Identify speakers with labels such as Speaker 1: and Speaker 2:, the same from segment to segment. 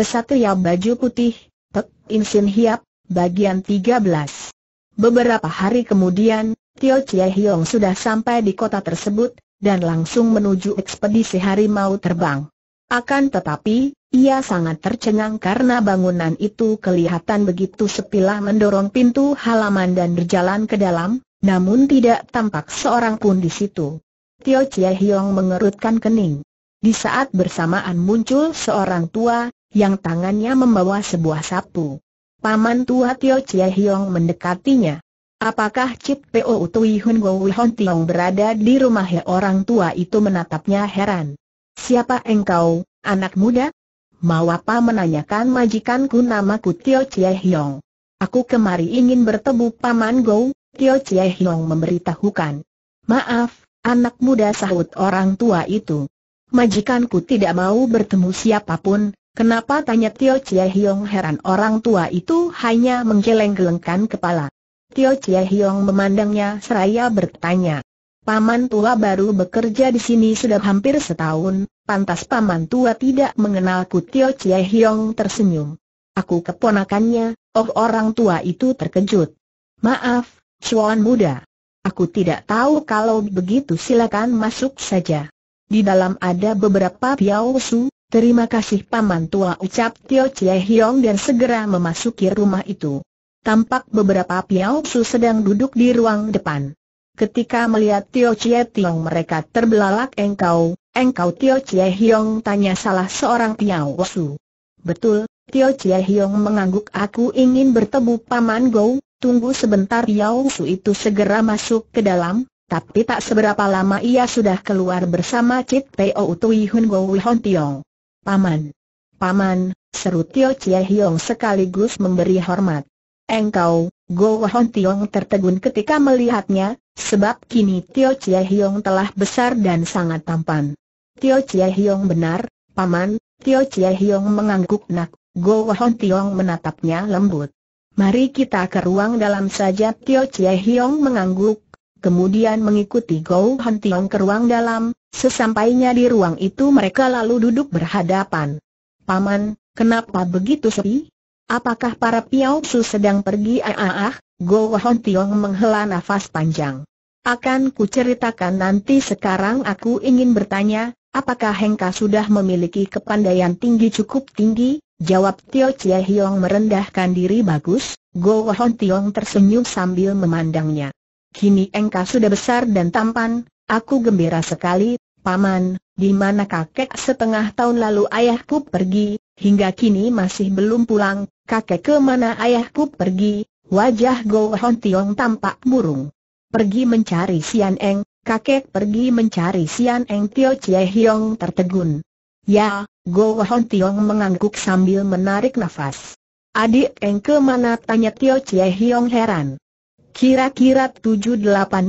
Speaker 1: Kesatria baju putih, Pek Insin Hiap, bagian 13. Beberapa hari kemudian, Tio Chie Hiong sudah sampai di kota tersebut, dan langsung menuju ekspedisi harimau terbang. Akan tetapi, ia sangat tercengang karena bangunan itu kelihatan begitu sepilah mendorong pintu halaman dan berjalan ke dalam, namun tidak tampak seorang pun di situ. Tio Chie Hiong mengerutkan kening. Di saat bersamaan muncul seorang tua, yang tangannya membawa sebuah sapu. Paman tua Tio Chie Hiong mendekatinya. Apakah Cip P.O. Tui Hun Go Hon Tiong berada di rumah ya orang tua itu menatapnya heran. Siapa engkau, anak muda? Mau apa menanyakan majikanku namaku Tio Chie Hiong. Aku kemari ingin bertemu Paman Go, Tio Chie Hiong memberitahukan. Maaf, anak muda sahut orang tua itu. Majikanku tidak mau bertemu siapapun, Kenapa tanya Tio Chie Hiong heran orang tua itu hanya menggeleng-gelengkan kepala. Tio Chie Hiong memandangnya seraya bertanya. Paman tua baru bekerja di sini sudah hampir setahun, pantas paman tua tidak mengenalku Tio Chie Hiong tersenyum. Aku keponakannya, oh orang tua itu terkejut. Maaf, Chuan muda. Aku tidak tahu kalau begitu silakan masuk saja. Di dalam ada beberapa piausu, Terima kasih Paman Tua ucap Tio Chie Hiong dan segera memasuki rumah itu. Tampak beberapa Piao Su sedang duduk di ruang depan. Ketika melihat Tio Chie Tiong mereka terbelalak engkau, engkau Tio Chie Hiong tanya salah seorang Piao Su. Betul, Tio Chie Hiong mengangguk aku ingin bertemu Paman Gou, tunggu sebentar Piao Su itu segera masuk ke dalam, tapi tak seberapa lama ia sudah keluar bersama Cit Peo Tui Hun Gou Hon Tiong. Paman. Paman, seru Tio Chie Hiong sekaligus memberi hormat. Engkau, Go Hon Tiong tertegun ketika melihatnya, sebab kini Tio Chie Hiong telah besar dan sangat tampan. Tio Chie Hiong benar, Paman, Tio Chie Hiong mengangguk nak, Go Hon Tiong menatapnya lembut. Mari kita ke ruang dalam saja Tio Chie Hiong mengangguk, kemudian mengikuti Go Hon Tiong ke ruang dalam, Sesampainya di ruang itu mereka lalu duduk berhadapan. Paman, kenapa begitu sepi? Apakah para piausu sedang pergi? Ah, ah, ah Go Hon Tiong menghela nafas panjang. Akan kuceritakan nanti sekarang aku ingin bertanya, apakah Hengka sudah memiliki kepandaian tinggi cukup tinggi? Jawab Tio Chia Hiong merendahkan diri bagus, Go Hon Tiong tersenyum sambil memandangnya. Kini Hengka sudah besar dan tampan, Aku gembira sekali, Paman, di mana kakek setengah tahun lalu ayahku pergi, hingga kini masih belum pulang, kakek ke mana ayahku pergi, wajah Go Hon Tiong tampak murung. Pergi mencari Sian Eng, kakek pergi mencari Sian Eng Tio Chie Hiong tertegun. Ya, Go Hon Tiong mengangguk sambil menarik nafas. Adik Eng ke mana tanya Tio Chie Hiong heran. Kira-kira 7-8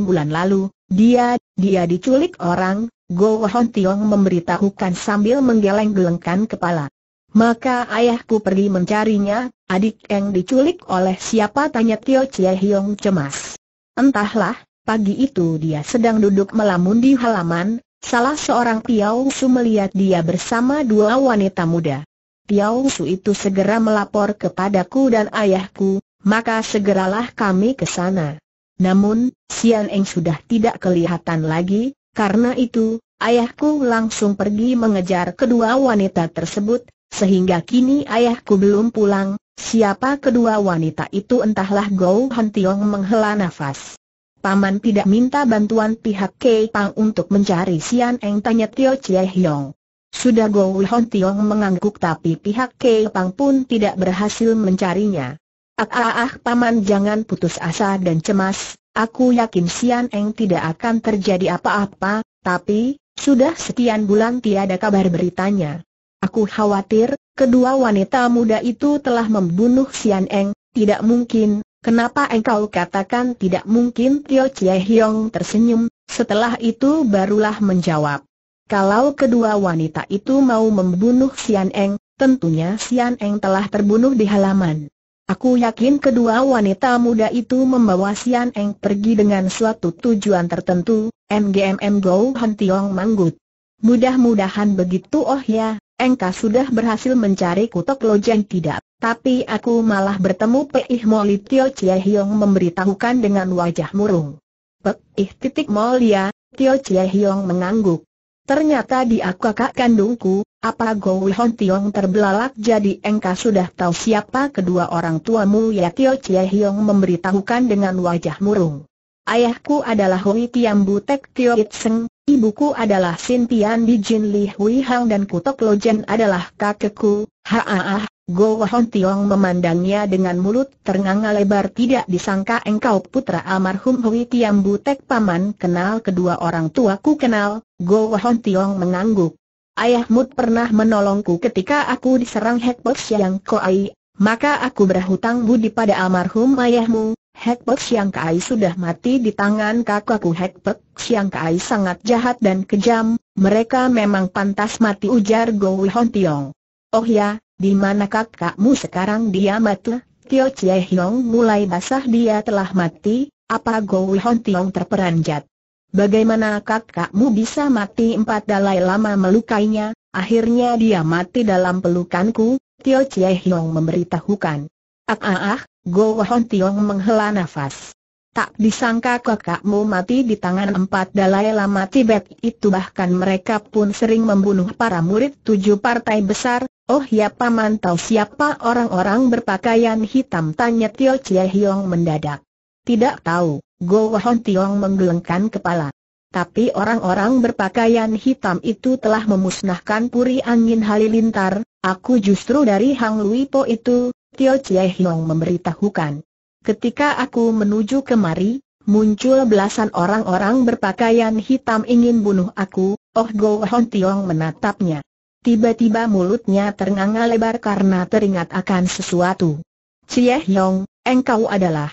Speaker 1: bulan lalu, dia, dia diculik orang, Go Hon Tiong memberitahukan sambil menggeleng-gelengkan kepala. Maka ayahku pergi mencarinya, adik yang diculik oleh siapa tanya Tio Chie Hiong cemas. Entahlah, pagi itu dia sedang duduk melamun di halaman, salah seorang Piao Su melihat dia bersama dua wanita muda. Piao Su itu segera melapor kepadaku dan ayahku, maka segeralah kami ke sana. Namun, Sian Eng sudah tidak kelihatan lagi, karena itu, ayahku langsung pergi mengejar kedua wanita tersebut, sehingga kini ayahku belum pulang, siapa kedua wanita itu entahlah Gou Han Tiong menghela nafas. Paman tidak minta bantuan pihak Kei Pang untuk mencari Sian Eng tanya Tio Chie Hiong. Sudah Gou Han Tiong mengangguk tapi pihak Kei Pang pun tidak berhasil mencarinya. Ah ah ah paman jangan putus asa dan cemas, Aku yakin Sian Eng tidak akan terjadi apa-apa, tapi, sudah sekian bulan tiada kabar beritanya. Aku khawatir, kedua wanita muda itu telah membunuh Sian Eng, tidak mungkin, kenapa engkau katakan tidak mungkin Tio Chie Hiong tersenyum, setelah itu barulah menjawab. Kalau kedua wanita itu mau membunuh Sian Eng, tentunya Sian Eng telah terbunuh di halaman. Aku yakin kedua wanita muda itu membawa Sian Eng pergi dengan suatu tujuan tertentu, MGMM Go Han Tiong Manggut. Mudah-mudahan begitu oh ya, Engka sudah berhasil mencari kutok lojeng tidak, tapi aku malah bertemu Peih Moli Tio Chie Hiong memberitahukan dengan wajah murung. Peih titik ya, Tio Chie Hiong mengangguk. Ternyata dia kakak kandungku, apa Gowi Hon Tiong terbelalak jadi engkau sudah tahu siapa kedua orang tuamu ya Tio Chie Hiong memberitahukan dengan wajah murung. Ayahku adalah Hui Tiam Butek Tio It Seng, ibuku adalah Sin Tian Di Jin Li Hui Hang dan Kutok Lojen adalah kakekku, haaah. Go Hon Tiong memandangnya dengan mulut ternganga lebar tidak disangka engkau putra almarhum Hui Tiam Butek Paman kenal kedua orang tuaku kenal, Go Hon Tiong mengangguk ayahmu pernah menolongku ketika aku diserang Hekbot yang Koai, maka aku berhutang budi pada almarhum ayahmu. Hekbot yang Kai sudah mati di tangan kakakku Hekbot yang Kai sangat jahat dan kejam, mereka memang pantas mati ujar Gowi Hon Tiong. Oh ya, di mana kakakmu sekarang dia mati? Tio Chie Hiong mulai basah dia telah mati, apa Gowi Hon Tiong terperanjat. Bagaimana kakakmu bisa mati empat dalai lama melukainya, akhirnya dia mati dalam pelukanku, Tio Chie Hiong memberitahukan. Ah ah ah, Go Hon Tiong menghela nafas. Tak disangka kakakmu mati di tangan empat dalai lama Tibet itu bahkan mereka pun sering membunuh para murid tujuh partai besar, oh ya paman tahu siapa orang-orang berpakaian hitam tanya Tio Chie Hiong mendadak. Tidak tahu. Go Hon Tiong menggelengkan kepala. Tapi orang-orang berpakaian hitam itu telah memusnahkan puri angin halilintar, aku justru dari Hang Lui Po itu, Tio Chie Hiong memberitahukan. Ketika aku menuju kemari, muncul belasan orang-orang berpakaian hitam ingin bunuh aku, Oh Go Hon Tiong menatapnya. Tiba-tiba mulutnya ternganga lebar karena teringat akan sesuatu. Chie Hiong, engkau adalah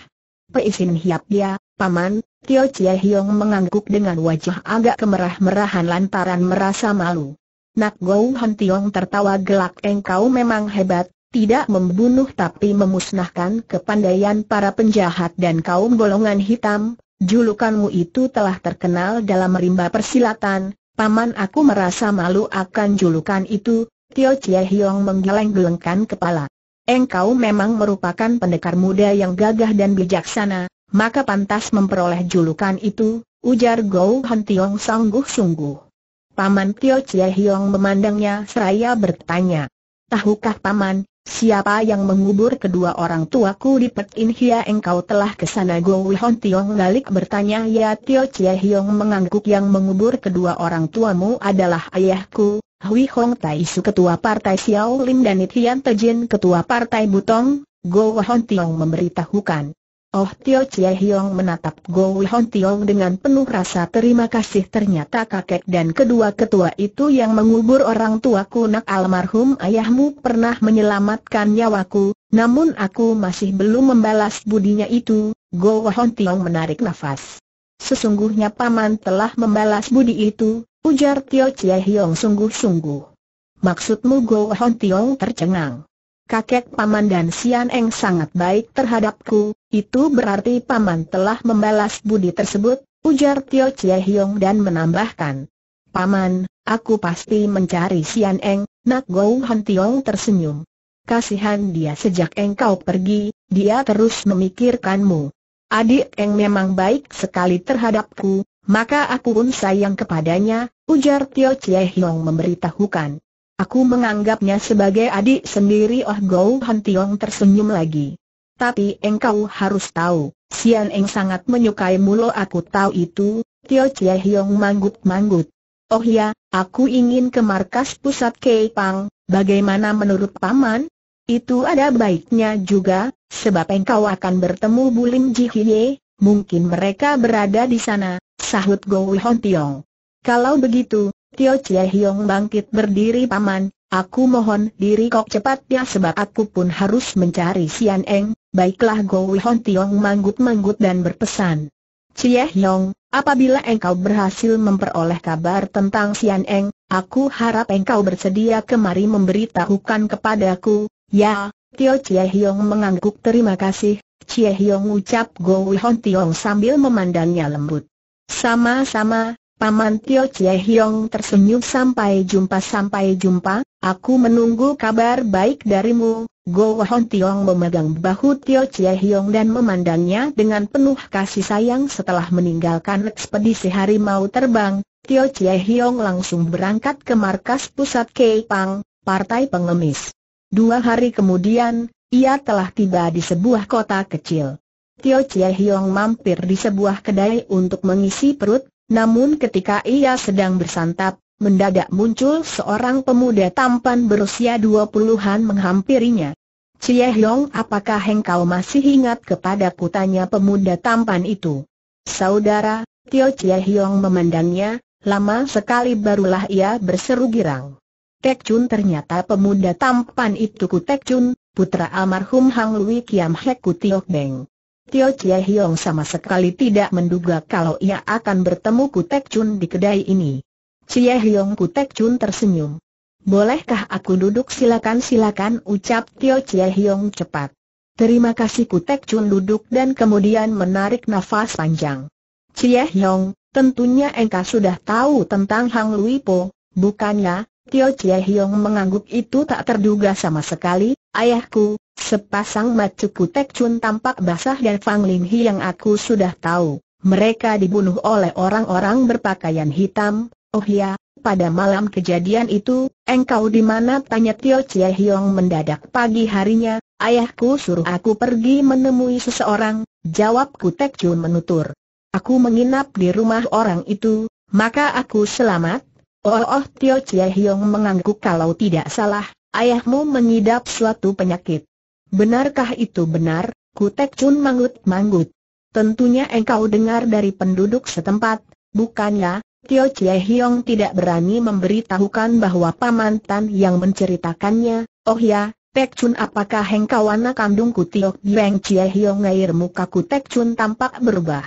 Speaker 1: Peisin Hiap dia, Paman, Tio Chie Hiong mengangguk dengan wajah agak kemerah-merahan lantaran merasa malu. Nak Gou Han Tiong tertawa gelak engkau memang hebat, tidak membunuh tapi memusnahkan kepandaian para penjahat dan kaum golongan hitam, julukanmu itu telah terkenal dalam rimba persilatan, paman aku merasa malu akan julukan itu, Tio Chie Hiong menggeleng-gelengkan kepala. Engkau memang merupakan pendekar muda yang gagah dan bijaksana, maka pantas memperoleh julukan itu, ujar Gou Han Tiong sungguh-sungguh. Paman Tio Chie Hiong memandangnya seraya bertanya, Tahukah Paman, siapa yang mengubur kedua orang tuaku di Pek In Hia engkau telah kesana? sana Gou Han Tiong balik bertanya ya Tio Chie Hiong mengangguk yang mengubur kedua orang tuamu adalah ayahku, Hui Hong Tai Su Ketua Partai Xiao Lim dan Itian Tejin Ketua Partai Butong, Go Hon Tiong memberitahukan. Oh Tio Chie Hiong menatap Go Hon Tiong dengan penuh rasa terima kasih ternyata kakek dan kedua ketua itu yang mengubur orang tuaku nak almarhum ayahmu pernah menyelamatkan nyawaku, namun aku masih belum membalas budinya itu, Go Hon Tiong menarik nafas. Sesungguhnya paman telah membalas budi itu, ujar Tio Chie Hiong sungguh-sungguh. Maksudmu Go Hon Tiong tercengang. Kakek paman dan Sian Eng sangat baik terhadapku, itu berarti paman telah membalas budi tersebut, ujar Tio Chie Hiong dan menambahkan. Paman, aku pasti mencari Sian Eng, Nak Go Han Tiong tersenyum. Kasihan dia sejak engkau pergi, dia terus memikirkanmu. Adik Eng memang baik sekali terhadapku, maka aku pun sayang kepadanya, ujar Tio Chie Hiong memberitahukan. Aku menganggapnya sebagai adik sendiri Oh Go Han Tiong tersenyum lagi. Tapi engkau harus tahu, Sian Eng sangat menyukai mulo aku tahu itu, Tio Chie Hiong manggut-manggut. Oh ya, aku ingin ke markas pusat Keipang, bagaimana menurut Paman? Itu ada baiknya juga, sebab engkau akan bertemu Bulim Ji Hye, mungkin mereka berada di sana, sahut Go Hon Tiong. Kalau begitu, Tio Chie Hiong bangkit berdiri Paman, Aku mohon diri kok cepatnya sebab aku pun harus mencari Sian Eng, Baiklah Go Wihon Tiong manggut-manggut dan berpesan. Cie Hyong, apabila engkau berhasil memperoleh kabar tentang Sian Eng, aku harap engkau bersedia kemari memberitahukan kepadaku. Ya, Tio Cie Hyong mengangguk terima kasih. Cie Hyong ucap Go Wihon Tiong sambil memandangnya lembut. Sama-sama, Paman Tio Cie Hyong tersenyum sampai jumpa sampai jumpa, Aku menunggu kabar baik darimu, Go Wahon Tiong memegang bahu Tio Chie Hiong dan memandangnya dengan penuh kasih sayang setelah meninggalkan ekspedisi harimau terbang, Tio Chie Hiong langsung berangkat ke markas pusat Keipang, partai pengemis. Dua hari kemudian, ia telah tiba di sebuah kota kecil. Tio Chie Hiong mampir di sebuah kedai untuk mengisi perut, namun ketika ia sedang bersantap, mendadak muncul seorang pemuda tampan berusia dua puluhan menghampirinya. Cie Hyong apakah engkau masih ingat kepada tanya pemuda tampan itu. Saudara, Tio Cie Hyong memandangnya, lama sekali barulah ia berseru girang. Tek Chun ternyata pemuda tampan itu Ku Tek Chun, putra almarhum Hang Lui Kiam Hek Ku Tio Beng. Tio Cie Hyong sama sekali tidak menduga kalau ia akan bertemu Ku Tek Chun di kedai ini. Cia Hiong Kutek Chun tersenyum. Bolehkah aku duduk silakan-silakan ucap Tio Cie Hiong cepat. Terima kasih Kutek Chun duduk dan kemudian menarik nafas panjang. Cie Hiong, tentunya engkau sudah tahu tentang Hang Lui Po, bukannya? Tio Cie Hiong mengangguk itu tak terduga sama sekali, ayahku, sepasang macu Kutek Chun tampak basah dan Fang Ling Hi yang aku sudah tahu. Mereka dibunuh oleh orang-orang berpakaian hitam, Oh ya, pada malam kejadian itu, engkau di mana? Tanya Tio Chie Hiong mendadak pagi harinya, ayahku suruh aku pergi menemui seseorang, jawabku Tek Chun menutur. Aku menginap di rumah orang itu, maka aku selamat. Oh, oh Tio Chie Hiong mengangguk kalau tidak salah, ayahmu mengidap suatu penyakit. Benarkah itu benar? Ku Kutek Chun mangut-mangut. Tentunya engkau dengar dari penduduk setempat, bukannya? Tio Chie Hiong tidak berani memberitahukan bahwa paman Tan yang menceritakannya, oh ya, Tek Chun apakah engkau anak kandungku Tio Beng Chie Hiong air mukaku Tek Chun tampak berubah.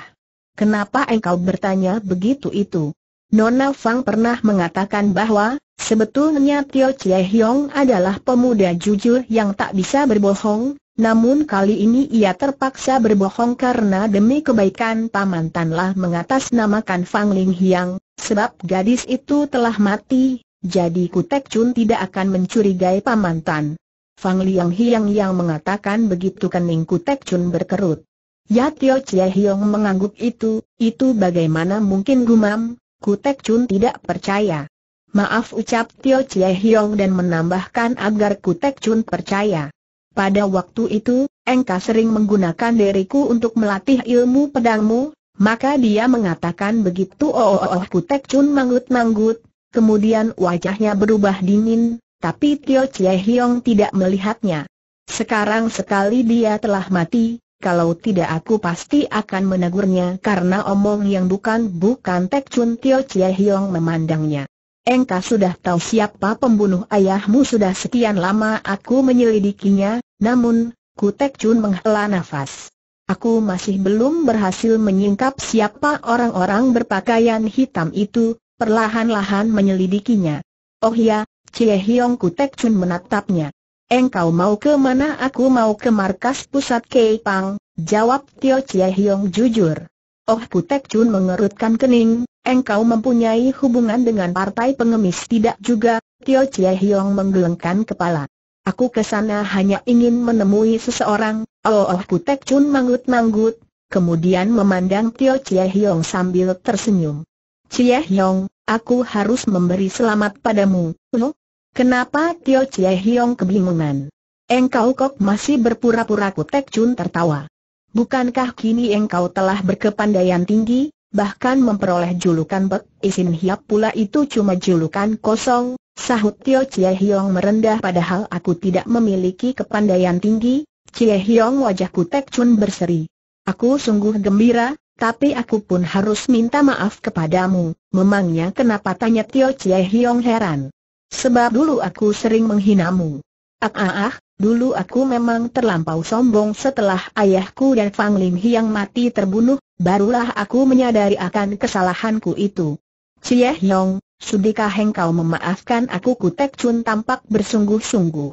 Speaker 1: Kenapa engkau bertanya begitu itu? Nona Fang pernah mengatakan bahwa, sebetulnya Tio Chie Hiong adalah pemuda jujur yang tak bisa berbohong, namun kali ini ia terpaksa berbohong karena demi kebaikan Paman mengatasnamakan Fang Ling Hiang, Sebab gadis itu telah mati, jadi Kutek Chun tidak akan mencurigai pamantan. Fang Liang Hiang yang mengatakan begitu kening Kutek Chun berkerut. Ya Tio Chie Hiong mengangguk itu, itu bagaimana mungkin gumam, Kutek Chun tidak percaya. Maaf ucap Tio Chie Hiong dan menambahkan agar Kutek Chun percaya. Pada waktu itu, Engkau sering menggunakan diriku untuk melatih ilmu pedangmu, maka dia mengatakan begitu oh oh oh Kutek Chun manggut-manggut, kemudian wajahnya berubah dingin, tapi Tio Chie Hiong tidak melihatnya. Sekarang sekali dia telah mati, kalau tidak aku pasti akan menegurnya karena omong yang bukan-bukan Tek Chun Tio Chie Hiong memandangnya. Engkau sudah tahu siapa pembunuh ayahmu sudah sekian lama aku menyelidikinya, namun, Kutek Chun menghela nafas. Aku masih belum berhasil menyingkap siapa orang-orang berpakaian hitam itu, perlahan-lahan menyelidikinya. Oh ya, Cie Hiong Kutek Chun menatapnya. Engkau mau ke mana? Aku mau ke markas pusat Keipang, jawab Tio Cie Hiong jujur. Oh Kutek Chun mengerutkan kening, engkau mempunyai hubungan dengan partai pengemis tidak juga, Tio Cie Hiong menggelengkan kepala. Aku ke sana hanya ingin menemui seseorang, oh oh Kutek Chun manggut-manggut, kemudian memandang Tio Chie Hiong sambil tersenyum. Chie Hiong, aku harus memberi selamat padamu, lo? Kenapa Tio Chie Hiong kebingungan? Engkau kok masih berpura-pura Kutek Chun tertawa. Bukankah kini engkau telah berkepandaian tinggi, bahkan memperoleh julukan Pek Isin Hiap pula itu cuma julukan kosong, sahut Tio Chie Hiong merendah padahal aku tidak memiliki kepandaian tinggi, Chie Hiong wajahku cun berseri. Aku sungguh gembira, tapi aku pun harus minta maaf kepadamu, memangnya kenapa tanya Tio Chie Hiong heran. Sebab dulu aku sering menghinamu. Ah ah ah, dulu aku memang terlampau sombong setelah ayahku dan Fang Ling Hiang mati terbunuh, barulah aku menyadari akan kesalahanku itu. Cie Hyong, sudikah engkau memaafkan aku Kutek Chun tampak bersungguh-sungguh.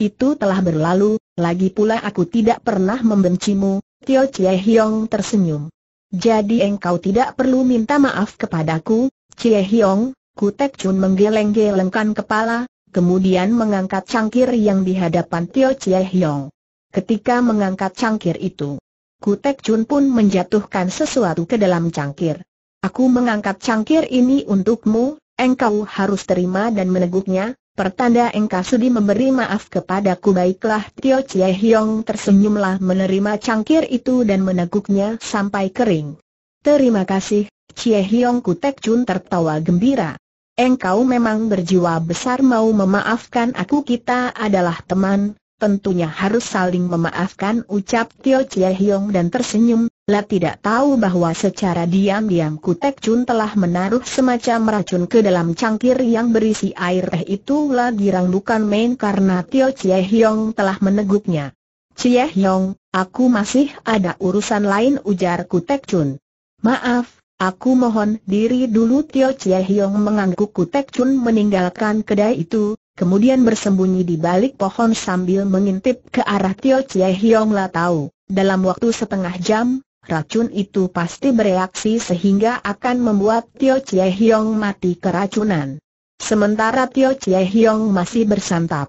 Speaker 1: Itu telah berlalu, lagi pula aku tidak pernah membencimu, Tio Cie Hyong tersenyum. Jadi engkau tidak perlu minta maaf kepadaku, Cie Hyong, Kutek Chun menggeleng-gelengkan kepala, kemudian mengangkat cangkir yang di hadapan Tio Cie Hyong. Ketika mengangkat cangkir itu, Ku Tek Chun pun menjatuhkan sesuatu ke dalam cangkir. Aku mengangkat cangkir ini untukmu, engkau harus terima dan meneguknya, pertanda engkau sudi memberi maaf kepadaku baiklah Tio Chie Hiong tersenyumlah menerima cangkir itu dan meneguknya sampai kering. Terima kasih, Chie Hiong Ku Tek Chun tertawa gembira. Engkau memang berjiwa besar mau memaafkan aku kita adalah teman, tentunya harus saling memaafkan ucap Tio Chie Hiong dan tersenyum, lah tidak tahu bahwa secara diam-diam Kutek Chun telah menaruh semacam racun ke dalam cangkir yang berisi air teh itu girang bukan main karena Tio Chie Hiong telah meneguknya. Chie Hiong, aku masih ada urusan lain ujar Kutek Chun. Maaf, aku mohon diri dulu Tio Chie Hiong mengangguk Kutek Chun meninggalkan kedai itu, kemudian bersembunyi di balik pohon sambil mengintip ke arah Tio Chie Hiong La tahu, dalam waktu setengah jam, racun itu pasti bereaksi sehingga akan membuat Tio Chie Hiong mati keracunan. Sementara Tio Chie Hiong masih bersantap.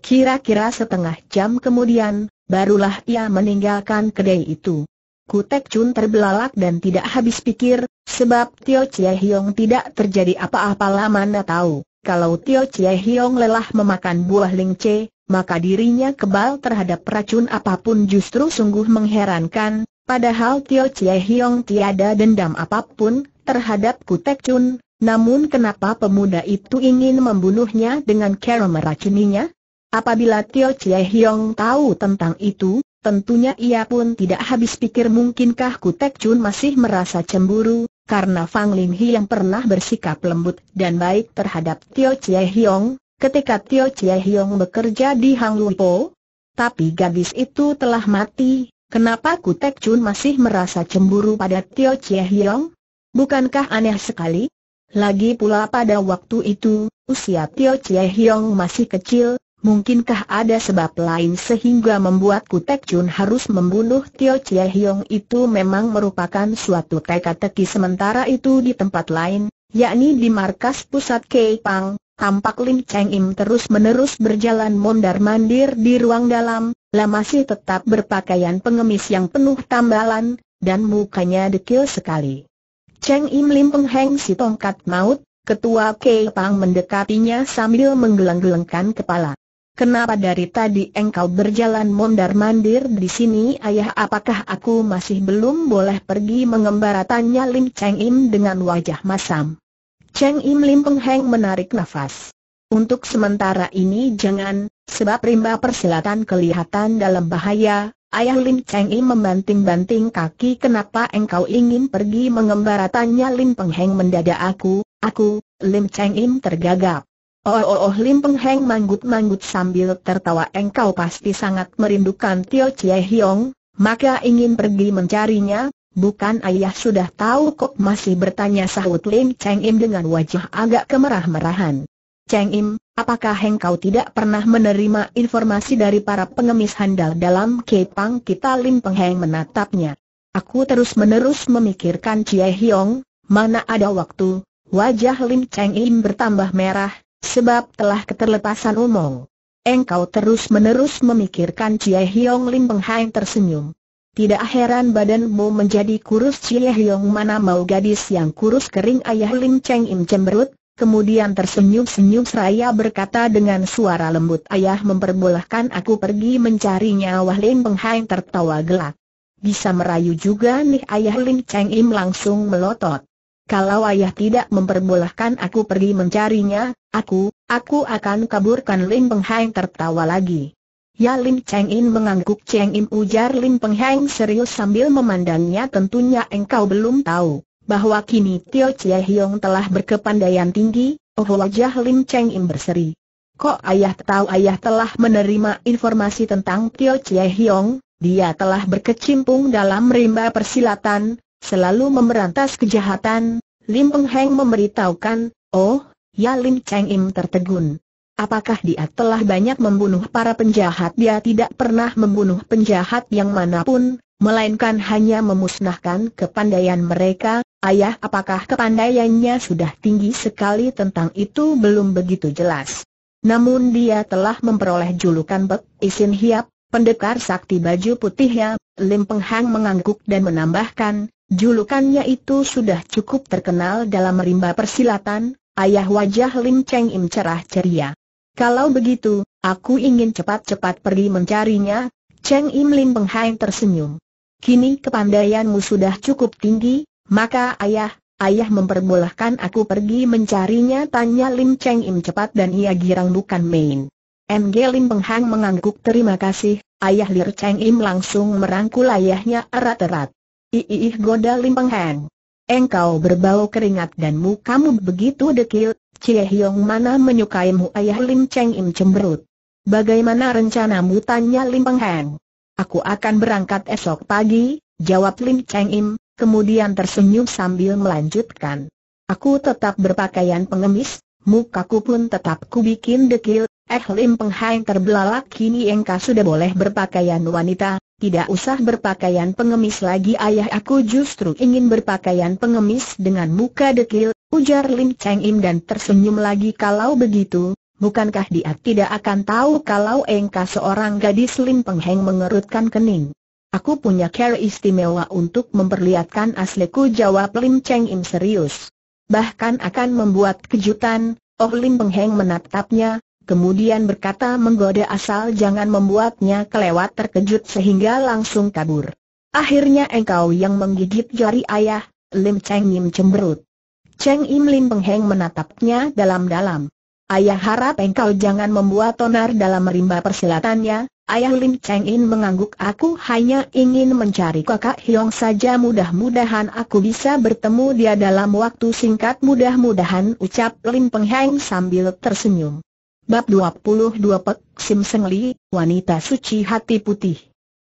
Speaker 1: Kira-kira setengah jam kemudian, barulah ia meninggalkan kedai itu. Kutek Chun terbelalak dan tidak habis pikir, sebab Tio Chie Hiong tidak terjadi apa-apa lama tahu kalau Tio Chie Hiong lelah memakan buah lingce, maka dirinya kebal terhadap racun apapun justru sungguh mengherankan, padahal Tio Chie Hiong tiada dendam apapun terhadap Kutek Chun, namun kenapa pemuda itu ingin membunuhnya dengan cara meracuninya? Apabila Tio Chie Hiong tahu tentang itu, Tentunya ia pun tidak habis pikir mungkinkah Kutek Chun masih merasa cemburu, karena Fang Ling Hi yang pernah bersikap lembut dan baik terhadap Tio Chie Hiong, ketika Tio Chie Hiong bekerja di Hang Po. Tapi gadis itu telah mati, kenapa Kutek Chun masih merasa cemburu pada Tio Chie Hiong? Bukankah aneh sekali? Lagi pula pada waktu itu, usia Tio Chie Hiong masih kecil, Mungkinkah ada sebab lain sehingga membuat Kutek Chun harus membunuh Tio Chie Hiong itu memang merupakan suatu teka-teki sementara itu di tempat lain, yakni di markas pusat Kei Pang, tampak Lim Cheng Im terus-menerus berjalan mondar-mandir di ruang dalam, lah masih tetap berpakaian pengemis yang penuh tambalan, dan mukanya dekil sekali. Cheng Im Lim Peng Heng si tongkat maut, ketua Kei Pang mendekatinya sambil menggeleng-gelengkan kepala. Kenapa dari tadi engkau berjalan mondar-mandir di sini ayah apakah aku masih belum boleh pergi mengembara tanya Lim Cheng Im dengan wajah masam. Cheng Im Lim Peng-heng menarik nafas. Untuk sementara ini jangan, sebab rimba persilatan kelihatan dalam bahaya, ayah Lim Cheng Im membanting-banting kaki kenapa engkau ingin pergi mengembara tanya Lim Peng-heng mendadak aku, aku, Lim Cheng Im tergagap. Oh oh oh Lim Peng Heng manggut-manggut sambil tertawa engkau pasti sangat merindukan Tio Chie Hiong, maka ingin pergi mencarinya, bukan ayah sudah tahu kok masih bertanya sahut Lim Cheng Im dengan wajah agak kemerah-merahan. Cheng Im, apakah engkau tidak pernah menerima informasi dari para pengemis handal dalam kepang kita Lim Peng Heng menatapnya. Aku terus-menerus memikirkan Chie Hiong, mana ada waktu, wajah Lim Cheng Im bertambah merah, Sebab telah keterlepasan umum. Engkau terus-menerus memikirkan Cie Hiong Lim Peng Hai tersenyum. Tidak heran badanmu menjadi kurus Cie Hiong mana mau gadis yang kurus kering ayah Lim Cheng Im cemberut, kemudian tersenyum-senyum seraya berkata dengan suara lembut ayah memperbolehkan aku pergi mencarinya. Wah Lim Peng Hai tertawa gelak. Bisa merayu juga nih ayah Lim Cheng Im langsung melotot kalau ayah tidak memperbolehkan aku pergi mencarinya, aku, aku akan kaburkan Lim Peng Heng tertawa lagi. Ya Lim Cheng In mengangguk Cheng Im ujar Lim Peng Heng serius sambil memandangnya tentunya engkau belum tahu, bahwa kini Tio Chie Hiong telah berkepandaian tinggi, oh wajah Lim Cheng Im berseri. Kok ayah tahu ayah telah menerima informasi tentang Tio Chie Hiong, dia telah berkecimpung dalam rimba persilatan, selalu memberantas kejahatan, Lim Peng Heng memberitahukan, oh, ya Lim Cheng Im tertegun. Apakah dia telah banyak membunuh para penjahat? Dia tidak pernah membunuh penjahat yang manapun, melainkan hanya memusnahkan kepandaian mereka. Ayah, apakah kepandaiannya sudah tinggi sekali tentang itu belum begitu jelas. Namun dia telah memperoleh julukan Bek Isin Hiap, pendekar sakti baju putihnya, Lim Penghang mengangguk dan menambahkan, Julukannya itu sudah cukup terkenal dalam rimba persilatan, ayah wajah Lim Cheng Im cerah ceria. Kalau begitu, aku ingin cepat-cepat pergi mencarinya, Cheng Im Lim Peng Hai tersenyum. Kini kepandaianmu sudah cukup tinggi, maka ayah, Ayah memperbolehkan aku pergi mencarinya tanya Lim Cheng Im cepat dan ia girang bukan main. MG Lim Peng Penghang mengangguk terima kasih, ayah Lir Cheng Im langsung merangkul ayahnya erat-erat. Iih goda Limpeng Engkau berbau keringat dan mukamu begitu dekil, Cie Hiong mana menyukaimu ayah Lim Cheng Im cemberut. Bagaimana rencanamu tanya Lim Peng Han? Aku akan berangkat esok pagi, jawab Lim Cheng Im, kemudian tersenyum sambil melanjutkan. Aku tetap berpakaian pengemis, mukaku pun tetap kubikin dekil, eh Lim Peng Han terbelalak kini engkau sudah boleh berpakaian wanita, tidak usah berpakaian pengemis lagi ayah aku justru ingin berpakaian pengemis dengan muka dekil, ujar Lin Cheng Im dan tersenyum lagi kalau begitu, bukankah dia tidak akan tahu kalau engkau seorang gadis Lim Pengheng mengerutkan kening. Aku punya care istimewa untuk memperlihatkan asliku jawab Lin Cheng Im serius. Bahkan akan membuat kejutan, Oh Lim Pengheng menatapnya, Kemudian berkata menggoda asal jangan membuatnya kelewat terkejut sehingga langsung kabur. Akhirnya engkau yang menggigit jari ayah, Lim Cheng Im cemberut. Cheng Im Lim Pengheng menatapnya dalam-dalam. Ayah harap engkau jangan membuat tonar dalam merimba persilatannya, ayah Lim Cheng Im mengangguk aku hanya ingin mencari kakak Hiong saja mudah-mudahan aku bisa bertemu dia dalam waktu singkat mudah-mudahan ucap Lim Pengheng sambil tersenyum. Bab 22 Pek Sim Seng Li, Wanita Suci Hati Putih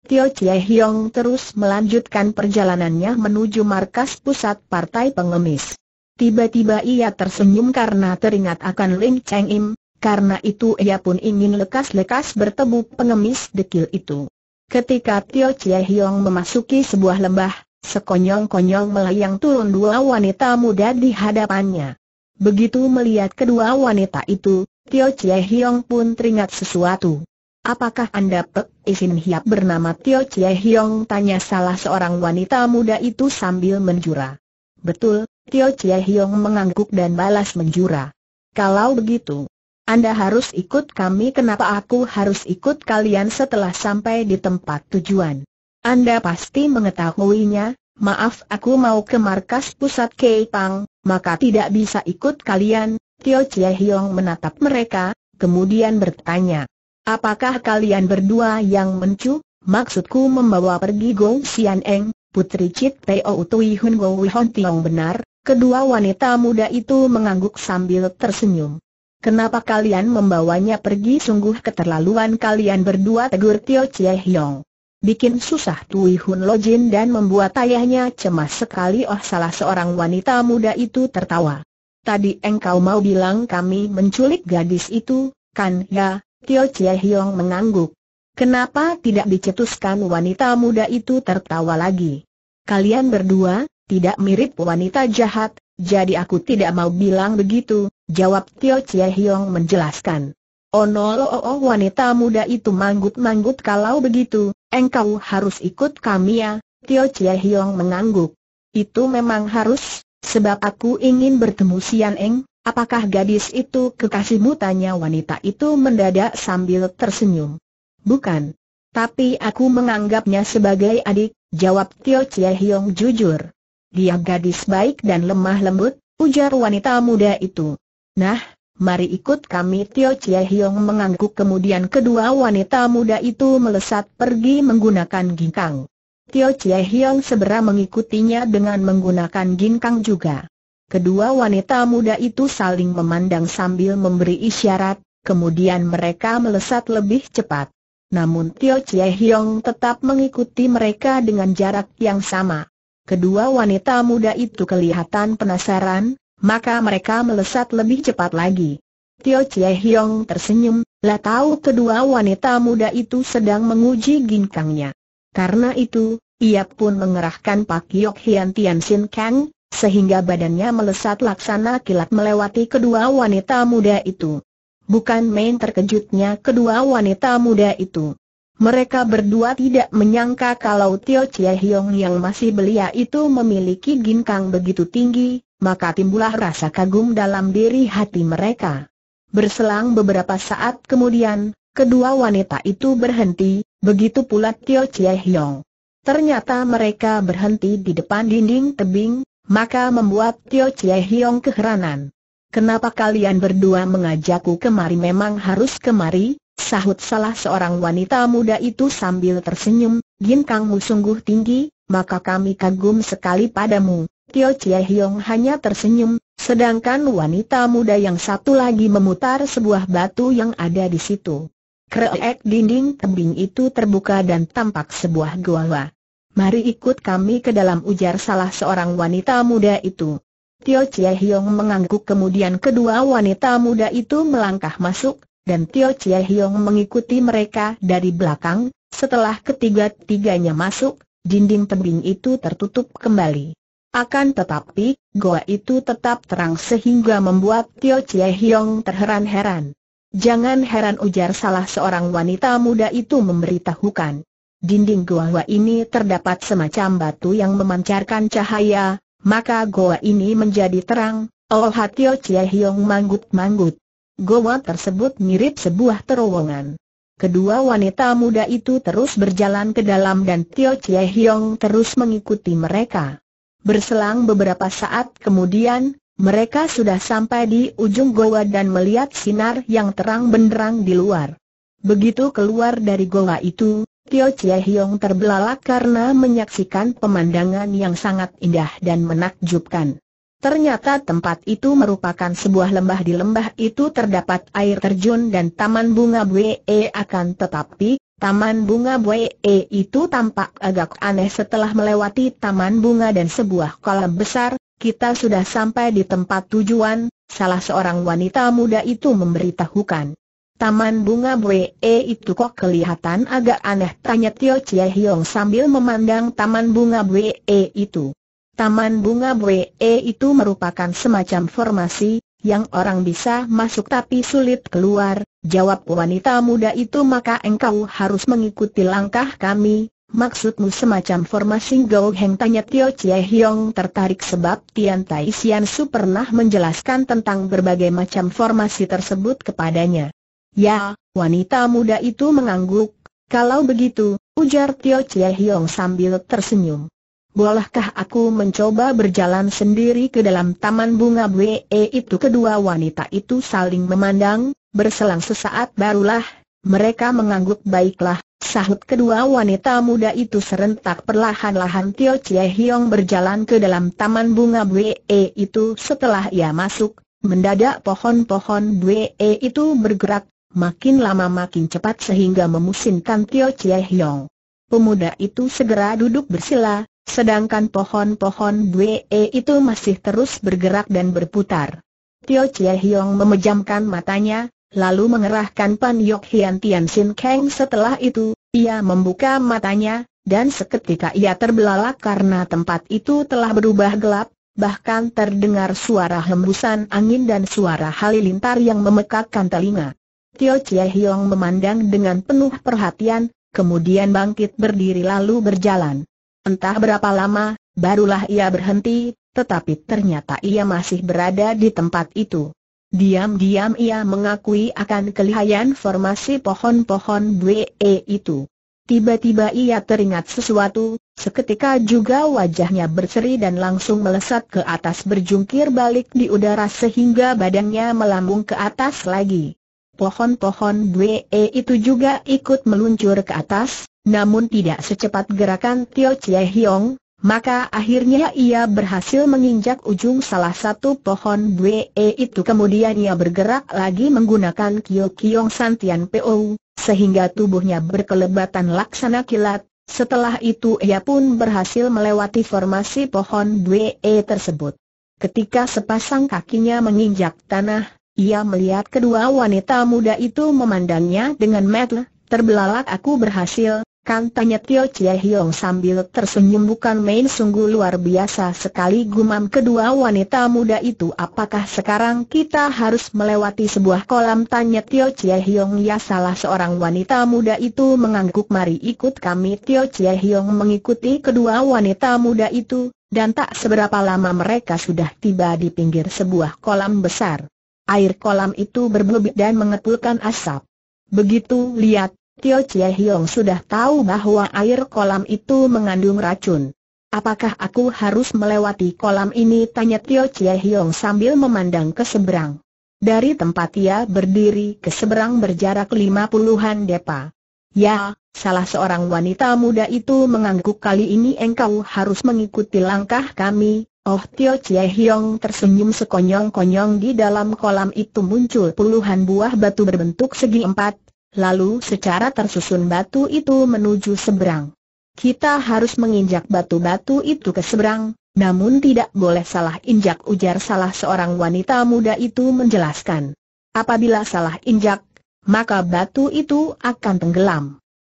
Speaker 1: Tio Chie Hiong terus melanjutkan perjalanannya menuju markas pusat Partai Pengemis. Tiba-tiba ia tersenyum karena teringat akan lin Cheng Im, karena itu ia pun ingin lekas-lekas bertemu pengemis dekil itu. Ketika Tio Chie Hiong memasuki sebuah lembah, sekonyong-konyong melayang turun dua wanita muda di hadapannya. Begitu melihat kedua wanita itu, Tio Chie Hiong pun teringat sesuatu. Apakah Anda Pek Isin Hiap bernama Tio Chie Hiong? Tanya salah seorang wanita muda itu sambil menjura. Betul, Tio Chie Hiong mengangguk dan balas menjura. Kalau begitu, Anda harus ikut kami kenapa aku harus ikut kalian setelah sampai di tempat tujuan? Anda pasti mengetahuinya, maaf aku mau ke markas pusat Keipang, maka tidak bisa ikut kalian, Tio Chie Hiong menatap mereka, kemudian bertanya, Apakah kalian berdua yang mencu? Maksudku membawa pergi Gong Xian Eng, putri Chit Teo Utui Hun Gou Wihon Tiong benar, kedua wanita muda itu mengangguk sambil tersenyum. Kenapa kalian membawanya pergi sungguh keterlaluan kalian berdua tegur Tio Chie Hiong. Bikin susah Tui Hun Lojin dan membuat ayahnya cemas sekali oh salah seorang wanita muda itu tertawa. Tadi engkau mau bilang kami menculik gadis itu, kan ya? Tio Chie Hiong mengangguk. Kenapa tidak dicetuskan wanita muda itu tertawa lagi? Kalian berdua, tidak mirip wanita jahat, jadi aku tidak mau bilang begitu, jawab Tio Chie Hiong menjelaskan. Oh no, oh, oh, oh, wanita muda itu manggut-manggut kalau begitu, engkau harus ikut kami ya, Tio Chie Hiong mengangguk. Itu memang harus, Sebab aku ingin bertemu Sian Eng, apakah gadis itu kekasihmu tanya wanita itu mendadak sambil tersenyum. Bukan. Tapi aku menganggapnya sebagai adik, jawab Tio Chie Hiong jujur. Dia gadis baik dan lemah lembut, ujar wanita muda itu. Nah, mari ikut kami Tio Chie Hiong mengangguk kemudian kedua wanita muda itu melesat pergi menggunakan ginkang. Tio Chie Hiong segera mengikutinya dengan menggunakan ginkang juga. Kedua wanita muda itu saling memandang sambil memberi isyarat, kemudian mereka melesat lebih cepat. Namun Tio Chie Hiong tetap mengikuti mereka dengan jarak yang sama. Kedua wanita muda itu kelihatan penasaran, maka mereka melesat lebih cepat lagi. Tio Chie Hiong tersenyum, lah tahu kedua wanita muda itu sedang menguji ginkangnya. Karena itu, ia pun mengerahkan Pak Yok Hian Tian Sin Kang, sehingga badannya melesat laksana kilat melewati kedua wanita muda itu. Bukan main terkejutnya kedua wanita muda itu. Mereka berdua tidak menyangka kalau Tio Chie Hiong yang masih belia itu memiliki ginkang begitu tinggi, maka timbulah rasa kagum dalam diri hati mereka. Berselang beberapa saat kemudian, Kedua wanita itu berhenti, begitu pula Tio Chie Hiong. Ternyata mereka berhenti di depan dinding tebing, maka membuat Tio Chie Hiong keheranan. Kenapa kalian berdua mengajakku kemari memang harus kemari, sahut salah seorang wanita muda itu sambil tersenyum, Gin kangmu sungguh tinggi, maka kami kagum sekali padamu. Tio Chie Hiong hanya tersenyum, sedangkan wanita muda yang satu lagi memutar sebuah batu yang ada di situ. Kreek dinding tembing itu terbuka dan tampak sebuah gua. Mari ikut kami ke dalam ujar salah seorang wanita muda itu. Tio Chie Hiong mengangguk kemudian kedua wanita muda itu melangkah masuk, dan Tio Chie Hiong mengikuti mereka dari belakang, setelah ketiga-tiganya masuk, dinding tembing itu tertutup kembali. Akan tetapi, goa itu tetap terang sehingga membuat Tio Chie Hiong terheran-heran. Jangan heran ujar salah seorang wanita muda itu memberitahukan. Dinding goa ini terdapat semacam batu yang memancarkan cahaya, maka goa ini menjadi terang, Oh Hatio oh, Chie Hiong manggut-manggut. Goa tersebut mirip sebuah terowongan. Kedua wanita muda itu terus berjalan ke dalam dan Tio Chie Hiong terus mengikuti mereka. Berselang beberapa saat kemudian, mereka sudah sampai di ujung goa dan melihat sinar yang terang benderang di luar. Begitu keluar dari goa itu, Tio Chie Hiong terbelalak karena menyaksikan pemandangan yang sangat indah dan menakjubkan. Ternyata tempat itu merupakan sebuah lembah di lembah itu terdapat air terjun dan taman bunga bue e akan tetapi, taman bunga bue e itu tampak agak aneh setelah melewati taman bunga dan sebuah kolam besar, kita sudah sampai di tempat tujuan, salah seorang wanita muda itu memberitahukan. Taman bunga Bwe eh, itu kok kelihatan agak aneh tanya Tio Chie Hiong sambil memandang taman bunga Bwe eh, itu. Taman bunga Bwe eh, itu merupakan semacam formasi, yang orang bisa masuk tapi sulit keluar, jawab wanita muda itu maka engkau harus mengikuti langkah kami, Maksudmu semacam formasi Go Heng tanya Tio Chie Hiong tertarik sebab Tian Tai Sian Su pernah menjelaskan tentang berbagai macam formasi tersebut kepadanya. Ya, wanita muda itu mengangguk. Kalau begitu, ujar Tio Chie Hiong sambil tersenyum. Bolehkah aku mencoba berjalan sendiri ke dalam taman bunga Bwe eh, itu kedua wanita itu saling memandang, berselang sesaat barulah, mereka mengangguk baiklah, Sahut kedua wanita muda itu serentak perlahan-lahan Tio Chie Hiong berjalan ke dalam taman bunga Bwe e itu setelah ia masuk, mendadak pohon-pohon Bwe e itu bergerak, makin lama makin cepat sehingga memusinkan Tio Chie Hiong. Pemuda itu segera duduk bersila, sedangkan pohon-pohon Bwe e itu masih terus bergerak dan berputar. Tio Chie Hiong memejamkan matanya, lalu mengerahkan Pan Yok Hian Tian Sin Kang setelah itu, ia membuka matanya, dan seketika ia terbelalak karena tempat itu telah berubah gelap, bahkan terdengar suara hembusan angin dan suara halilintar yang memekakkan telinga. Tio Chie Hiong memandang dengan penuh perhatian, kemudian bangkit berdiri lalu berjalan. Entah berapa lama, barulah ia berhenti, tetapi ternyata ia masih berada di tempat itu. Diam-diam ia mengakui akan kelihayan formasi pohon-pohon BE itu. Tiba-tiba ia teringat sesuatu, seketika juga wajahnya berseri dan langsung melesat ke atas berjungkir balik di udara sehingga badannya melambung ke atas lagi. Pohon-pohon BE itu juga ikut meluncur ke atas, namun tidak secepat gerakan Tio Chie Hiong, maka akhirnya ia berhasil menginjak ujung salah satu pohon bue e itu kemudian ia bergerak lagi menggunakan kio Kiong Santian PO, sehingga tubuhnya berkelebatan laksana kilat, setelah itu ia pun berhasil melewati formasi pohon bue e tersebut. Ketika sepasang kakinya menginjak tanah, ia melihat kedua wanita muda itu memandangnya dengan mata terbelalak aku berhasil, kan? tanya Tio Chie Hiong sambil tersenyum bukan main sungguh luar biasa sekali gumam kedua wanita muda itu apakah sekarang kita harus melewati sebuah kolam tanya Tio Chie Hiong ya salah seorang wanita muda itu mengangguk mari ikut kami Tio Chie Hiong mengikuti kedua wanita muda itu dan tak seberapa lama mereka sudah tiba di pinggir sebuah kolam besar. Air kolam itu berbelubik dan mengepulkan asap. Begitu lihat, Tio Chie Hiong sudah tahu bahwa air kolam itu mengandung racun. Apakah aku harus melewati kolam ini? Tanya Tio Chie Hiong sambil memandang ke seberang. Dari tempat ia berdiri ke seberang berjarak lima puluhan depa. Ya, salah seorang wanita muda itu mengangguk kali ini engkau harus mengikuti langkah kami. Oh Tio Chie Hiong tersenyum sekonyong-konyong di dalam kolam itu muncul puluhan buah batu berbentuk segi empat, Lalu secara tersusun batu itu menuju seberang. Kita harus menginjak batu-batu itu ke seberang, namun tidak boleh salah injak ujar salah seorang wanita muda itu menjelaskan. Apabila salah injak, maka batu itu akan tenggelam.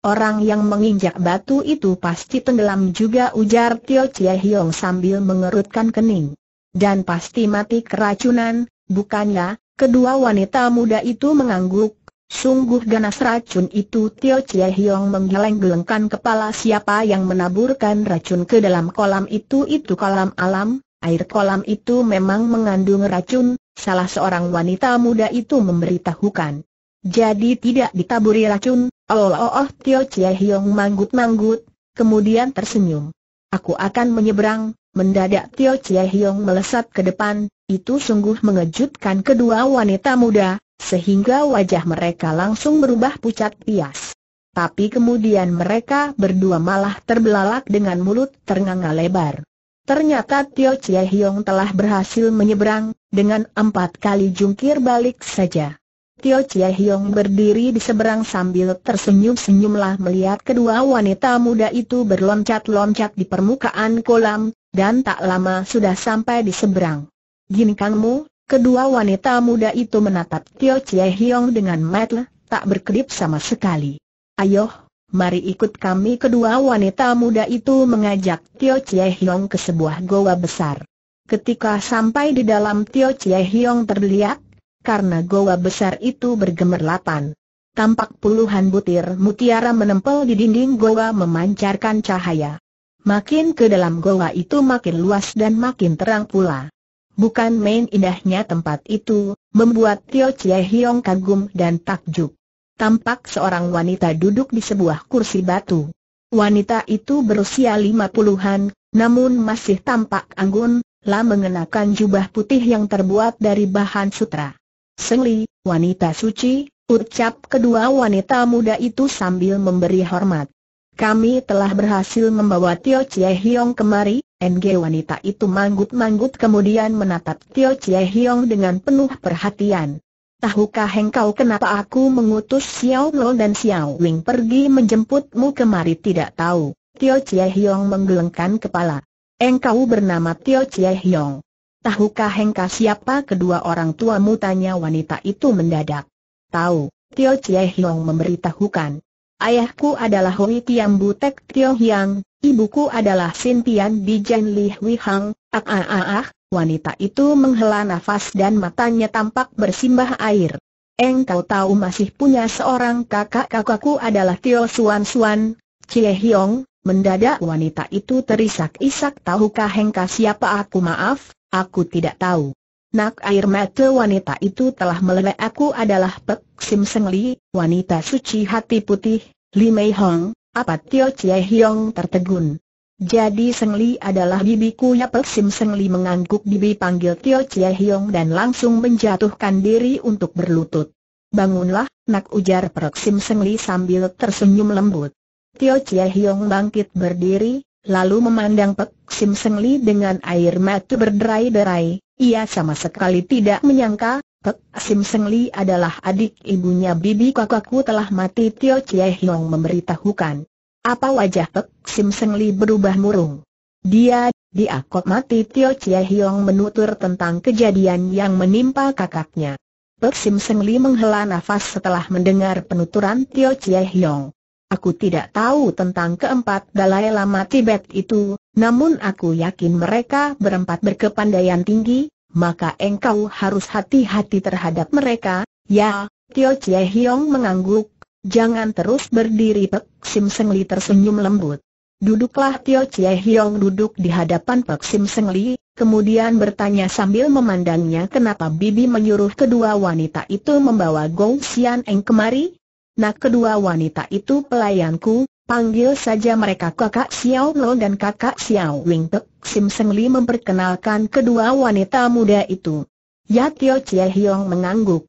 Speaker 1: Orang yang menginjak batu itu pasti tenggelam juga ujar Tio Chie Hiong sambil mengerutkan kening. Dan pasti mati keracunan, bukannya, kedua wanita muda itu mengangguk, Sungguh ganas racun itu Tio Chia Hiong menggeleng-gelengkan kepala siapa yang menaburkan racun ke dalam kolam itu itu kolam alam, air kolam itu memang mengandung racun, salah seorang wanita muda itu memberitahukan. Jadi tidak ditaburi racun, oh oh oh Tio Chia Hiong manggut-manggut, kemudian tersenyum. Aku akan menyeberang, mendadak Tio Chia Hiong melesat ke depan, itu sungguh mengejutkan kedua wanita muda, sehingga wajah mereka langsung berubah pucat pias. Tapi kemudian mereka berdua malah terbelalak dengan mulut ternganga lebar. Ternyata Tio Chie Hiong telah berhasil menyeberang, dengan empat kali jungkir balik saja. Tio Chie Hiong berdiri di seberang sambil tersenyum-senyumlah melihat kedua wanita muda itu berloncat-loncat di permukaan kolam, dan tak lama sudah sampai di seberang. Gin Kangmu, Kedua wanita muda itu menatap Tio Chie Hiong dengan mata tak berkedip sama sekali. Ayo, mari ikut kami kedua wanita muda itu mengajak Tio Chie Hiong ke sebuah goa besar. Ketika sampai di dalam Tio Chie Hiong terlihat, karena goa besar itu bergemerlapan. Tampak puluhan butir mutiara menempel di dinding goa memancarkan cahaya. Makin ke dalam goa itu makin luas dan makin terang pula. Bukan main indahnya tempat itu, membuat Tio Chie Hiong kagum dan takjub. Tampak seorang wanita duduk di sebuah kursi batu. Wanita itu berusia lima puluhan, namun masih tampak anggun, lah mengenakan jubah putih yang terbuat dari bahan sutra. Sengli, wanita suci, ucap kedua wanita muda itu sambil memberi hormat. Kami telah berhasil membawa Tio Chie Hiong kemari, NG wanita itu manggut-manggut kemudian menatap Tio Chie Hiong dengan penuh perhatian. Tahukah engkau kenapa aku mengutus Xiao Lo dan Xiao Wing pergi menjemputmu kemari tidak tahu? Tio Chie Hiong menggelengkan kepala. Engkau bernama Tio Chie Hiong. Tahukah engkau siapa kedua orang tuamu tanya wanita itu mendadak. Tahu, Tio Chie Hiong memberitahukan. Ayahku adalah Hui Tiam Butek Tio Hiang, ibuku adalah Sin Tian Bijan Li Hui Hang, ah ah ah ah, wanita itu menghela nafas dan matanya tampak bersimbah air. Engkau tahu masih punya seorang kakak kakakku adalah Tio Suan Suan, Cie Hiong, mendadak wanita itu terisak-isak tahukah hengka siapa aku maaf, aku tidak tahu. Nak air mata wanita itu telah meleleh aku adalah Pek Sim Seng Li, wanita suci hati putih, Li Mei Hong, apa Tio Chie Hiong tertegun? Jadi Seng Li adalah bibiku ya Sim Seng Li mengangguk bibi panggil Tio Chie Hiong dan langsung menjatuhkan diri untuk berlutut. Bangunlah, nak ujar Sim Seng Li sambil tersenyum lembut. Tio Chie Hiong bangkit berdiri, lalu memandang Sim Seng Li dengan air mata berderai-derai. Ia sama sekali tidak menyangka, Pek Sim Seng Li adalah adik ibunya bibi kakakku telah mati Tio Chie Hiong memberitahukan. Apa wajah Pek Sim Seng Li berubah murung? Dia, dia kok mati Tio Chie Hiong menutur tentang kejadian yang menimpa kakaknya. Pek Sim Seng Li menghela nafas setelah mendengar penuturan Tio Chie Hiong. Aku tidak tahu tentang keempat Dalai Lama Tibet itu, namun aku yakin mereka berempat berkepandaian tinggi, maka engkau harus hati-hati terhadap mereka, ya, Tio Chie Hiong mengangguk, jangan terus berdiri Pek Sim Seng Li tersenyum lembut. Duduklah Tio Chie Hiong duduk di hadapan Pek Sim Seng Li, kemudian bertanya sambil memandangnya kenapa Bibi menyuruh kedua wanita itu membawa Gong Xian Eng kemari? Nah kedua wanita itu pelayanku, Panggil saja mereka kakak Xiao Lo dan kakak Xiao Wing Te. Sim Seng Li memperkenalkan kedua wanita muda itu. Ya Tio Chie Hiong mengangguk.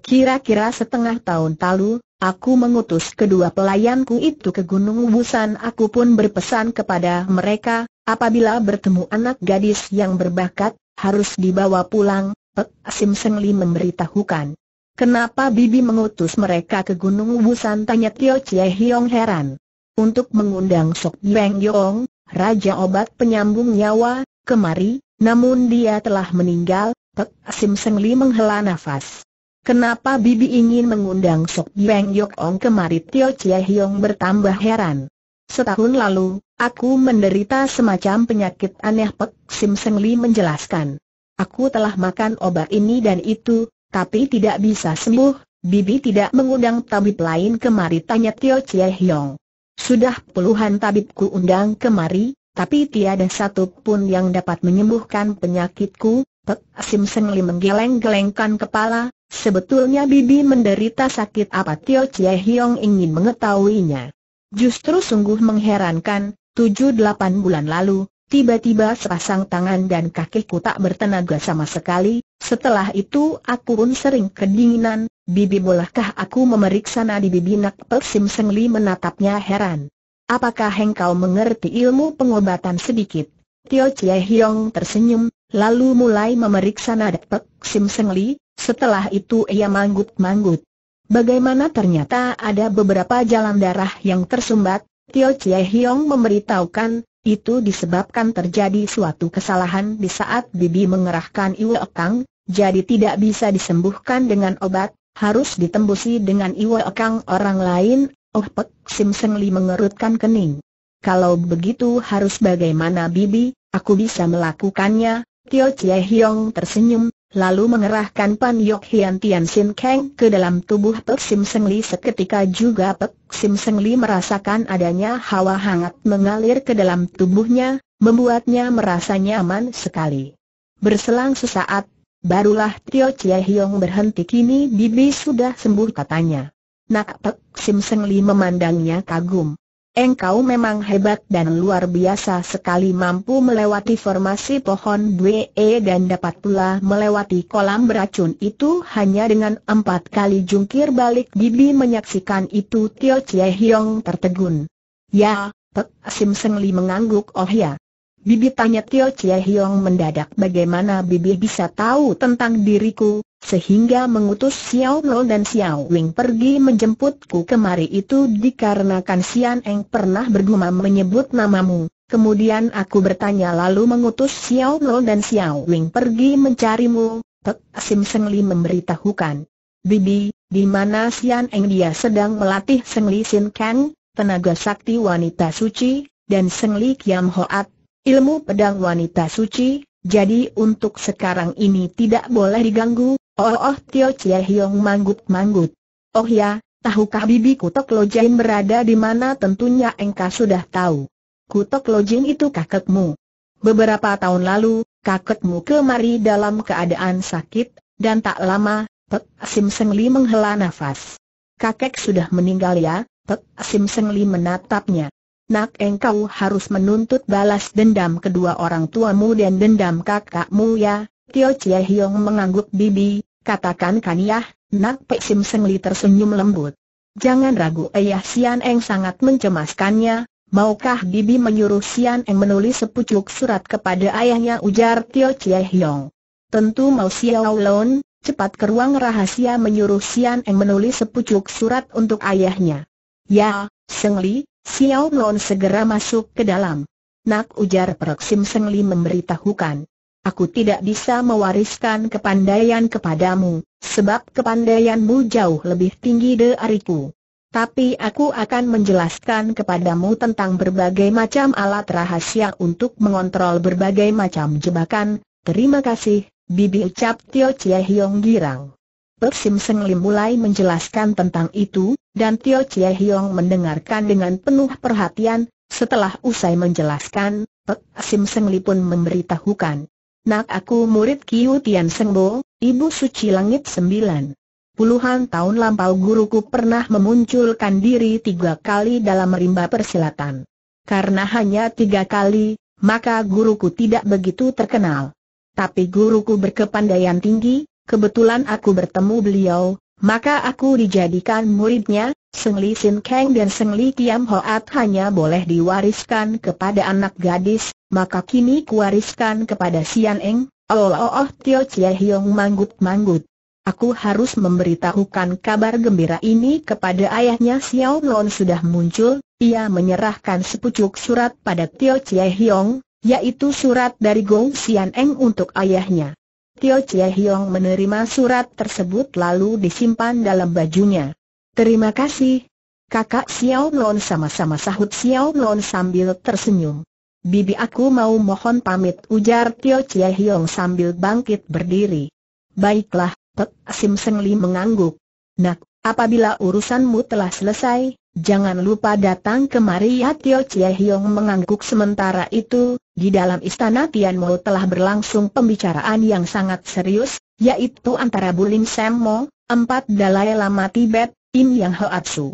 Speaker 1: Kira-kira setengah tahun lalu, aku mengutus kedua pelayanku itu ke Gunung Busan. Aku pun berpesan kepada mereka, apabila bertemu anak gadis yang berbakat, harus dibawa pulang, Pek Sim Seng Li memberitahukan. Kenapa Bibi mengutus mereka ke Gunung Busan? Tanya Tio Chie Hiong heran untuk mengundang Sok Yeng Yong, Raja Obat Penyambung Nyawa, kemari, namun dia telah meninggal, Pek Sim Seng Li menghela nafas. Kenapa Bibi ingin mengundang Sok Yeng Yong kemari Tio Chia Hiong bertambah heran. Setahun lalu, aku menderita semacam penyakit aneh Pek Sim Seng Li menjelaskan. Aku telah makan obat ini dan itu, tapi tidak bisa sembuh, Bibi tidak mengundang tabib lain kemari tanya Tio Chia Hiong. Sudah puluhan tabibku undang kemari, tapi tiada satu pun yang dapat menyembuhkan penyakitku. Pek Sim Seng menggeleng-gelengkan kepala, sebetulnya Bibi menderita sakit apa Tio Chie Hiong ingin mengetahuinya. Justru sungguh mengherankan, tujuh delapan bulan lalu, Tiba-tiba sepasang tangan dan kakiku tak bertenaga sama sekali, setelah itu aku pun sering kedinginan, bibi bolehkah aku memeriksa nadi bibi nak pelsim sengli menatapnya heran. Apakah engkau mengerti ilmu pengobatan sedikit? Tio Chie Hiong tersenyum, lalu mulai memeriksa nadi pelsim sengli, setelah itu ia manggut-manggut. Bagaimana ternyata ada beberapa jalan darah yang tersumbat, Tio Chie Hiong memberitahukan, itu disebabkan terjadi suatu kesalahan di saat Bibi mengerahkan Iwe ekang, jadi tidak bisa disembuhkan dengan obat, harus ditembusi dengan Iwe ekang orang lain, Oh Pek Sim Seng Li mengerutkan kening. Kalau begitu harus bagaimana Bibi, aku bisa melakukannya, Tio Chie Hiong tersenyum, lalu mengerahkan Pan Yok Hian Tian Sin Kang ke dalam tubuh Pek Sim Seng Li seketika juga Pek Sim Seng Li merasakan adanya hawa hangat mengalir ke dalam tubuhnya, membuatnya merasa nyaman sekali. Berselang sesaat, barulah Tio Chie Hiong berhenti kini bibi sudah sembuh katanya. Nak Pek Sim Seng Li memandangnya kagum. Engkau memang hebat dan luar biasa sekali mampu melewati formasi pohon BE e dan dapat pula melewati kolam beracun itu hanya dengan empat kali jungkir balik Bibi menyaksikan itu Tio Chie Hiong tertegun. Ya, Pek Sim Seng Li mengangguk oh ya. Bibi tanya Tio Chie Hiong mendadak bagaimana Bibi bisa tahu tentang diriku, sehingga mengutus Xiao Lo dan Xiao Wing pergi menjemputku kemari itu dikarenakan Xian Eng pernah bergumam menyebut namamu. Kemudian aku bertanya lalu mengutus Xiao Lo dan Xiao Wing pergi mencarimu. Pek Sim Seng Li memberitahukan. Bibi, di mana Xian Eng dia sedang melatih Seng Li Sin Kang, tenaga sakti wanita suci, dan Seng Li Kiam Hoat, ilmu pedang wanita suci, jadi untuk sekarang ini tidak boleh diganggu, Oh oh Tio Chie Hiong manggut-manggut. Oh ya, tahukah bibi kutok Jin berada di mana tentunya engkau sudah tahu. Kutok Lojing itu kakekmu. Beberapa tahun lalu, kakekmu kemari dalam keadaan sakit, dan tak lama, Pek Sim Seng Li menghela nafas. Kakek sudah meninggal ya, Pek Sim Seng Li menatapnya. Nak engkau harus menuntut balas dendam kedua orang tuamu dan dendam kakakmu ya, Tio Chie Hiong mengangguk bibi, katakan Kaniah, Nak Pek Sim Seng Li tersenyum lembut. Jangan ragu Ayah Sian Eng sangat mencemaskannya, maukah bibi menyuruh Sian Eng menulis sepucuk surat kepada ayahnya ujar Tio Chie Hiong. Tentu mau Xiao Lon, cepat ke ruang rahasia menyuruh Sian Eng menulis sepucuk surat untuk ayahnya. Ya, Seng Li, Xiao Lon segera masuk ke dalam. Nak ujar Perok Sim Seng Li memberitahukan aku tidak bisa mewariskan kepandaian kepadamu, sebab kepandaianmu jauh lebih tinggi dariku. Tapi aku akan menjelaskan kepadamu tentang berbagai macam alat rahasia untuk mengontrol berbagai macam jebakan. Terima kasih, Bibi ucap Tio Chie Hyong girang. Pek Sim Seng Lim mulai menjelaskan tentang itu, dan Tio Chie Hyong mendengarkan dengan penuh perhatian. Setelah usai menjelaskan, Pek Sim Seng Lim pun memberitahukan. Nak aku murid Kiu Tian Sengbo, Ibu Suci Langit Sembilan. Puluhan tahun lampau guruku pernah memunculkan diri tiga kali dalam rimba persilatan. Karena hanya tiga kali, maka guruku tidak begitu terkenal. Tapi guruku berkepandaian tinggi, kebetulan aku bertemu beliau, maka aku dijadikan muridnya, Seng Li Sin Kang dan Seng Li Kiam Hoat hanya boleh diwariskan kepada anak gadis, maka kini kuwariskan kepada Sian Eng, Oh Oh Oh Tio Chie Hiong manggut-manggut. Aku harus memberitahukan kabar gembira ini kepada ayahnya Xiao Lon sudah muncul, ia menyerahkan sepucuk surat pada Tio Chie Hiong, yaitu surat dari Gong Sian Eng untuk ayahnya. Tio Chie Hiong menerima surat tersebut lalu disimpan dalam bajunya. Terima kasih. Kakak Xiao Lon sama-sama sahut Xiao Lon sambil tersenyum. Bibi aku mau mohon pamit ujar Tio Chie Hiong sambil bangkit berdiri. Baiklah, Pek Sim Seng Li mengangguk. Nak, apabila urusanmu telah selesai, jangan lupa datang kemari ya Tio Chie Hiong mengangguk sementara itu, di dalam istana Tian Mo telah berlangsung pembicaraan yang sangat serius, yaitu antara Bulim Sam Mo, empat Dalai Lama Tibet, Im Yang Hoatsu,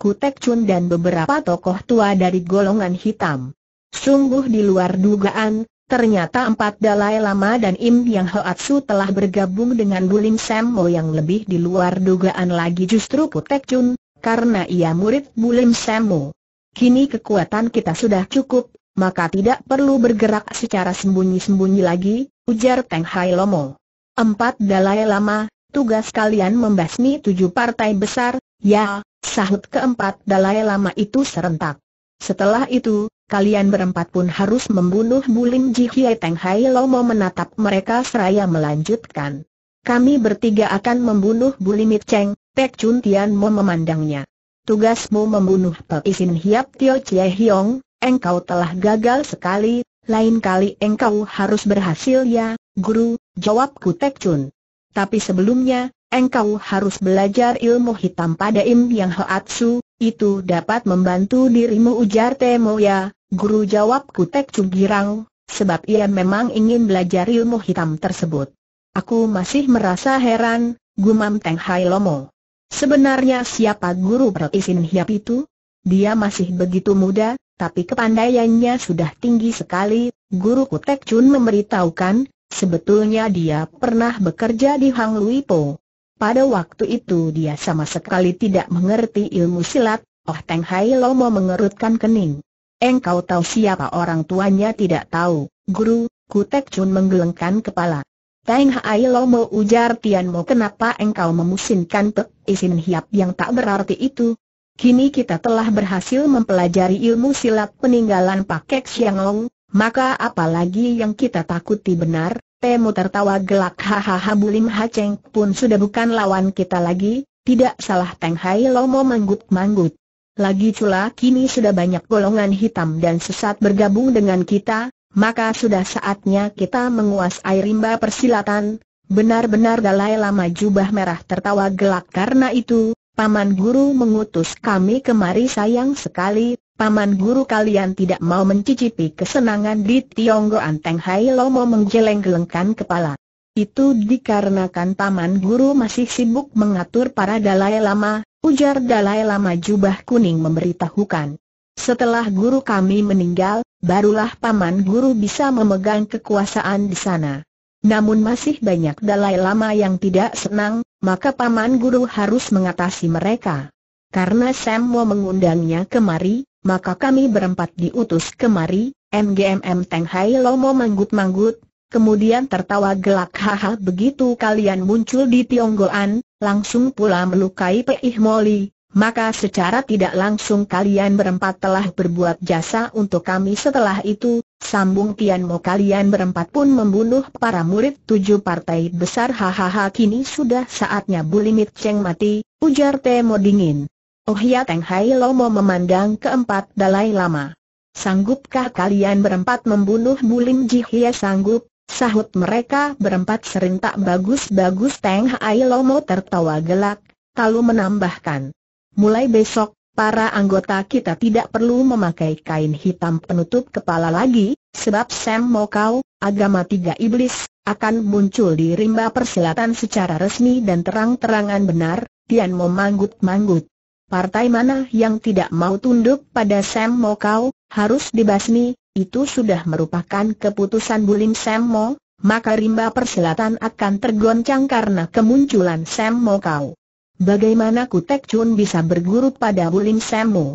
Speaker 1: Kutek Chun dan beberapa tokoh tua dari golongan hitam. Sungguh di luar dugaan, ternyata empat Dalai Lama dan Im Yang Hoatsu telah bergabung dengan Bulim Semmo yang lebih di luar dugaan lagi justru Kutek Chun, karena ia murid Bulim Semmo. Kini kekuatan kita sudah cukup, maka tidak perlu bergerak secara sembunyi-sembunyi lagi, ujar Teng Hai Lomo. Empat Dalai Lama, tugas kalian membasmi tujuh partai besar, Ya, sahut keempat Dalai Lama itu serentak. Setelah itu, kalian berempat pun harus membunuh Bulim Ji Hye Teng Hai Lomo menatap mereka seraya melanjutkan. Kami bertiga akan membunuh Bulimit Cheng, Pek Chun Tian Mo memandangnya. Tugasmu membunuh Pek Isin Hiap Tio Chie Hiong, engkau telah gagal sekali, lain kali engkau harus berhasil ya, guru, Jawabku Pek Chun. Tapi sebelumnya, engkau harus belajar ilmu hitam pada Im Yang Hoatsu, itu dapat membantu dirimu ujar temo ya guru jawabku Kutek Cugirang, sebab ia memang ingin belajar ilmu hitam tersebut. Aku masih merasa heran, gumam Teng Hai Lomo. Sebenarnya siapa guru perisin hiap itu? Dia masih begitu muda, tapi kepandaiannya sudah tinggi sekali. Guru Kutek Cun memberitahukan, sebetulnya dia pernah bekerja di Hang Lui Po. Pada waktu itu dia sama sekali tidak mengerti ilmu silat, Oh Teng Hai mau mengerutkan kening. Engkau tahu siapa orang tuanya tidak tahu, guru, Kutek Chun menggelengkan kepala. Teng Hai Lomo ujar Tian Mo kenapa engkau memusinkan pek isin hiap yang tak berarti itu. Kini kita telah berhasil mempelajari ilmu silat peninggalan Siang Long, maka apalagi yang kita takuti benar? Temu tertawa gelak hahaha Bulim Haceng pun sudah bukan lawan kita lagi, tidak salah Teng Hai Lomo manggut-manggut. Lagi cula kini sudah banyak golongan hitam dan sesat bergabung dengan kita, maka sudah saatnya kita menguasai rimba persilatan. Benar-benar galai Lama jubah merah tertawa gelak karena itu, Paman Guru mengutus kami kemari sayang sekali, Paman guru kalian tidak mau mencicipi kesenangan di Tionggo Anteng Hai Lomo menggeleng-gelengkan kepala. Itu dikarenakan Paman Guru masih sibuk mengatur para Dalai Lama, ujar Dalai Lama Jubah Kuning memberitahukan. Setelah guru kami meninggal, barulah Paman Guru bisa memegang kekuasaan di sana. Namun masih banyak Dalai Lama yang tidak senang, maka Paman Guru harus mengatasi mereka. Karena Sam mau mengundangnya kemari, maka kami berempat diutus kemari, MGMM Teng Hai Lomo manggut-manggut, kemudian tertawa gelak haha begitu kalian muncul di Tionggoan, langsung pula melukai Peih Moli, maka secara tidak langsung kalian berempat telah berbuat jasa untuk kami setelah itu, sambung Tian Mo kalian berempat pun membunuh para murid tujuh partai besar hahaha kini sudah saatnya Bu Limit Cheng mati, ujar Temo dingin. Oh ya Teng Hai Lomo memandang keempat Dalai Lama. Sanggupkah kalian berempat membunuh Bulim Jihye sanggup? Sahut mereka berempat serentak bagus-bagus Teng Hai Lomo tertawa gelak, lalu menambahkan. Mulai besok, para anggota kita tidak perlu memakai kain hitam penutup kepala lagi, sebab Sam Mokau, agama tiga iblis, akan muncul di rimba persilatan secara resmi dan terang-terangan benar, Tian manggut manggut Partai mana yang tidak mau tunduk pada Sam Mo kau, harus dibasmi, itu sudah merupakan keputusan Bulim Sam Mo, maka rimba persilatan akan tergoncang karena kemunculan Sam Mo kau. Bagaimana Kutek Chun bisa berguru pada Bulim Sam Mo?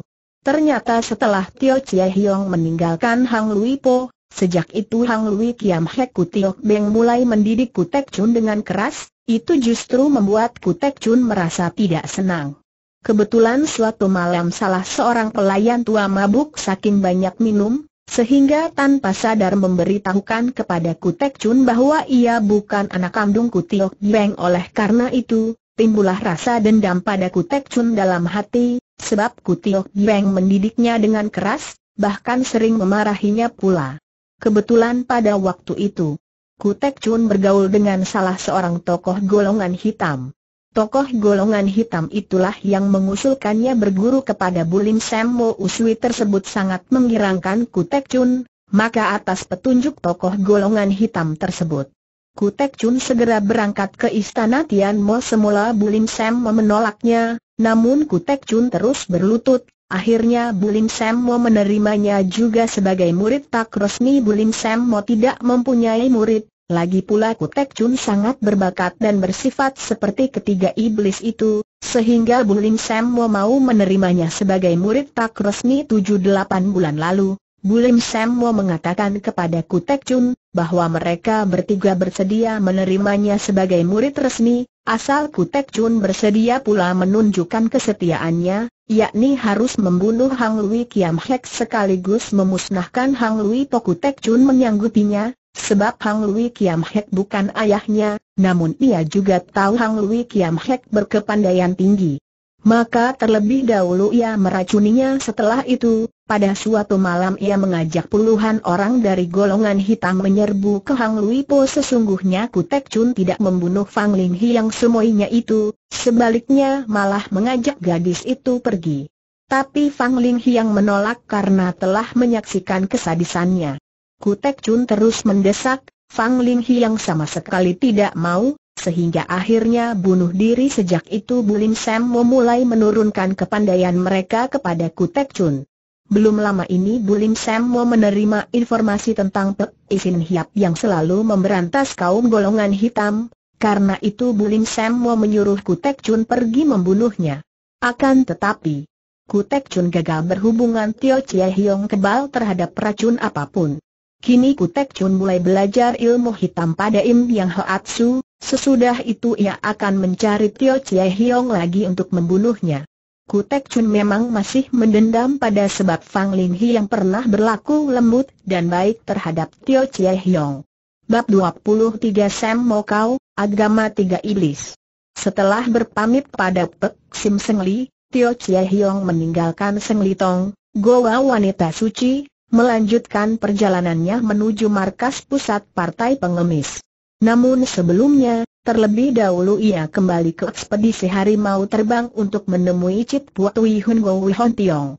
Speaker 1: Ternyata setelah Tio Chie Hiong meninggalkan Hang Lui Po, sejak itu Hang Lui Kiam Hek Kutiok Beng mulai mendidik Kutek Chun dengan keras, itu justru membuat Kutek Chun merasa tidak senang. Kebetulan suatu malam salah seorang pelayan tua mabuk saking banyak minum, sehingga tanpa sadar memberitahukan kepada Kutek Chun bahwa ia bukan anak kandung Kutiok Beng oleh karena itu, timbullah rasa dendam pada Kutek Chun dalam hati, sebab Kutiok Beng mendidiknya dengan keras, bahkan sering memarahinya pula. Kebetulan pada waktu itu, Kutek Chun bergaul dengan salah seorang tokoh golongan hitam. Tokoh golongan hitam itulah yang mengusulkannya berguru kepada Bulim Semmo Usui tersebut sangat mengirangkan Kutek Chun, maka atas petunjuk tokoh golongan hitam tersebut. Kutek Chun segera berangkat ke istana Tian Mo semula Bulim Semmo menolaknya, namun Kutek Chun terus berlutut, akhirnya Bulim Semmo menerimanya juga sebagai murid tak resmi Bulim Semmo tidak mempunyai murid, lagi pula Kutek Chun sangat berbakat dan bersifat seperti ketiga iblis itu, sehingga Bulim Sam Mo mau menerimanya sebagai murid tak resmi 7-8 bulan lalu. Bulim Sam Mo mengatakan kepada Kutek Chun bahwa mereka bertiga bersedia menerimanya sebagai murid resmi, asal Kutek Chun bersedia pula menunjukkan kesetiaannya, yakni harus membunuh Hang Lui Kiam Hek sekaligus memusnahkan Hang Lui Pokutek Chun menyanggupinya, Sebab Hang Lui Kiam Hek bukan ayahnya, namun ia juga tahu Hang Lui Kiam Hek berkepandaian tinggi. Maka terlebih dahulu ia meracuninya setelah itu, pada suatu malam ia mengajak puluhan orang dari golongan hitam menyerbu ke Hang Lui Po sesungguhnya Kutek Chun tidak membunuh Fang Ling Hi yang semuanya itu, sebaliknya malah mengajak gadis itu pergi. Tapi Fang Ling Hi yang menolak karena telah menyaksikan kesadisannya. Kutek Chun terus mendesak, Fang Ling Hi yang sama sekali tidak mau, sehingga akhirnya bunuh diri sejak itu Bulim Sam memulai menurunkan kepandaian mereka kepada Kutek Chun. Belum lama ini Bulim Sam mau menerima informasi tentang Pek Isin Hiap yang selalu memberantas kaum golongan hitam, karena itu Bulim Sam mau menyuruh Kutek Chun pergi membunuhnya. Akan tetapi, Kutek Chun gagal berhubungan Tio Chia Hiong kebal terhadap racun apapun. Kini Kutek Chun mulai belajar ilmu hitam pada Im Yang Su, sesudah itu ia akan mencari Tio Chie Hiong lagi untuk membunuhnya. Kutek Chun memang masih mendendam pada sebab Fang Ling Hi yang pernah berlaku lembut dan baik terhadap Tio Chie Hiong. Bab 23 Sam Kau, Agama Tiga Iblis Setelah berpamit pada Pek Sim Seng Li, Tio Chie Hiong meninggalkan Seng Li Tong, Goa wanita suci, melanjutkan perjalanannya menuju markas pusat partai pengemis. Namun sebelumnya, terlebih dahulu ia kembali ke ekspedisi harimau terbang untuk menemui Cip Puat Wi Hun Go Wi Hon Tiong.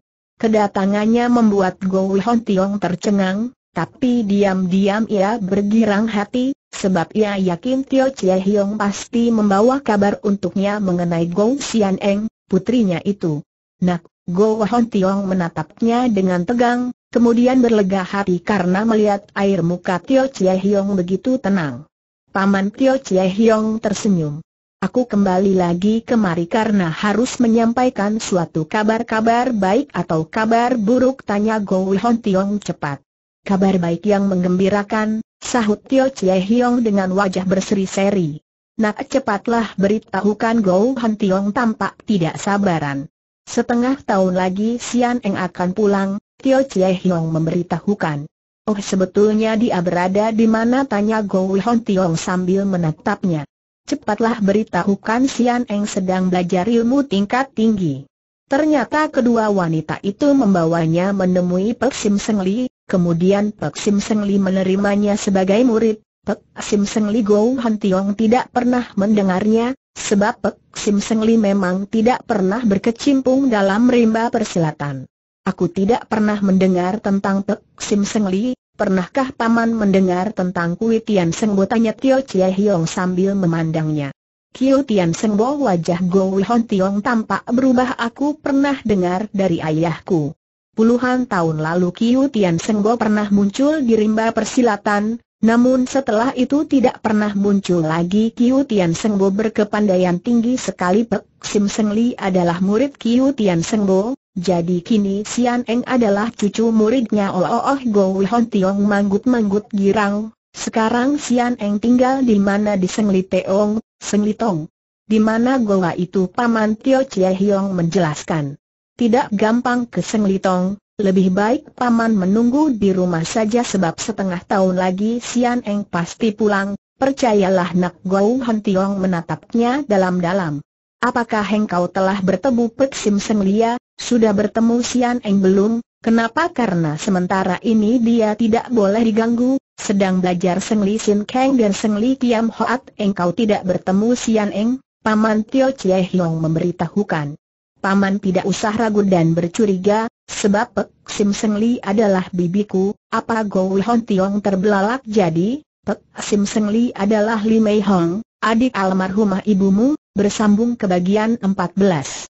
Speaker 1: Kedatangannya membuat Go Wi Hon Tiong tercengang, tapi diam-diam ia bergirang hati, sebab ia yakin Tio Chie Hiong pasti membawa kabar untuknya mengenai Go Xian Eng, putrinya itu. Nak, Go Hon Tiong menatapnya dengan tegang, kemudian berlega hati karena melihat air muka Tio Chie Hiong begitu tenang. Paman Tio Chie Hiong tersenyum. Aku kembali lagi kemari karena harus menyampaikan suatu kabar-kabar baik atau kabar buruk tanya Go Hon Tiong cepat. Kabar baik yang mengembirakan, sahut Tio Chie Hiong dengan wajah berseri-seri. Nak cepatlah beritahukan Go Han Tiong tampak tidak sabaran. Setengah tahun lagi Sian Eng akan pulang, Tio Chie Hiong memberitahukan. Oh sebetulnya dia berada di mana tanya Gou Hon Tiong sambil menatapnya. Cepatlah beritahukan Sian Eng sedang belajar ilmu tingkat tinggi. Ternyata kedua wanita itu membawanya menemui Pek Sim Seng Li, kemudian Pek Sim Seng Li menerimanya sebagai murid, Pek Sim Seng Li Gou Han Tiong tidak pernah mendengarnya, sebab Pek Sim Seng Li memang tidak pernah berkecimpung dalam rimba persilatan. Aku tidak pernah mendengar tentang Pek Sim Seng Li, pernahkah Paman mendengar tentang Kui Tian Seng Bo tanya Tio Chie Hiong sambil memandangnya. Kiu Tian Seng Bo wajah Gow Han Tiong tampak berubah aku pernah dengar dari ayahku. Puluhan tahun lalu Kiu Tian Seng bo pernah muncul di rimba persilatan, namun setelah itu tidak pernah muncul lagi Kiu Tian Sengbo berkepandaian tinggi sekali Pek Sim Seng adalah murid Kiu Tian Sengbo, jadi kini Sian Eng adalah cucu muridnya Oh Oh, oh Go Hon Tiong Manggut Manggut Girang. Sekarang Sian Eng tinggal di mana di Seng Li Teong, Seng Tong. Di mana goa itu Paman Tio Chie Hiong menjelaskan. Tidak gampang ke Seng Tong, lebih baik Paman menunggu di rumah saja sebab setengah tahun lagi Sian Eng pasti pulang, percayalah Nak Gou Han Tiong menatapnya dalam-dalam. Apakah engkau telah bertemu Pek Sim Seng Lia, sudah bertemu Sian Eng belum? Kenapa? Karena sementara ini dia tidak boleh diganggu, sedang belajar Seng Li Sin Kang dan Seng Li Kiam Hoat engkau tidak bertemu Sian Eng, Paman Tio Chie Hiong memberitahukan. Paman tidak usah ragu dan bercuriga, Sebab Pek Sim Seng Li adalah bibiku, apa Go Hon Tiong terbelalak jadi? Pek Sim Seng Li adalah Li Mei Hong, adik almarhumah ibumu, bersambung ke bagian 14.